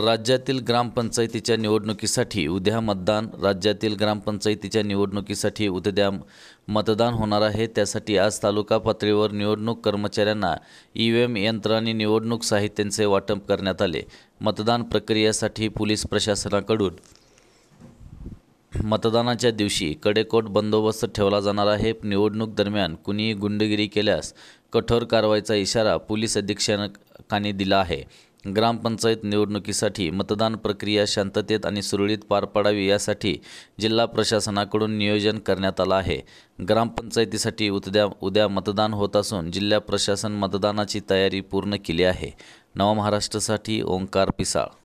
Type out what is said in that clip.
राज्यातील ग्रामपंचायतीच्या निवडणुकीसाठी उद्या मतदान राज्यातील ग्रामपंचायतीच्या निवडणुकीसाठी उद्या मतदान होणार आहे त्यासाठी आज तालुका पातळीवर निवडणूक कर्मचाऱ्यांना ई व्ही एम यंत्र आणि निवडणूक साहित्यांचे वाटप करण्यात आले मतदान प्रक्रियेसाठी पोलीस प्रशासनाकडून मतदानाच्या दिवशी कडेकोट बंदोबस्त ठेवला जाणार आहे निवडणूक दरम्यान कुणीही गुंडगिरी केल्यास कठोर कारवाईचा इशारा पोलीस अधीक्षकांनी दिला आहे ग्रामपंचायत निवडणुकीसाठी मतदान प्रक्रिया शांततेत आणि सुरळीत पार पाडावी यासाठी जिल्हा प्रशासनाकडून नियोजन करण्यात आलं आहे ग्रामपंचायतीसाठी उद्या उद्या मतदान होत असून जिल्हा प्रशासन मतदानाची तयारी पूर्ण केली आहे नवमहाराष्ट्रासाठी ओंकार पिसाळ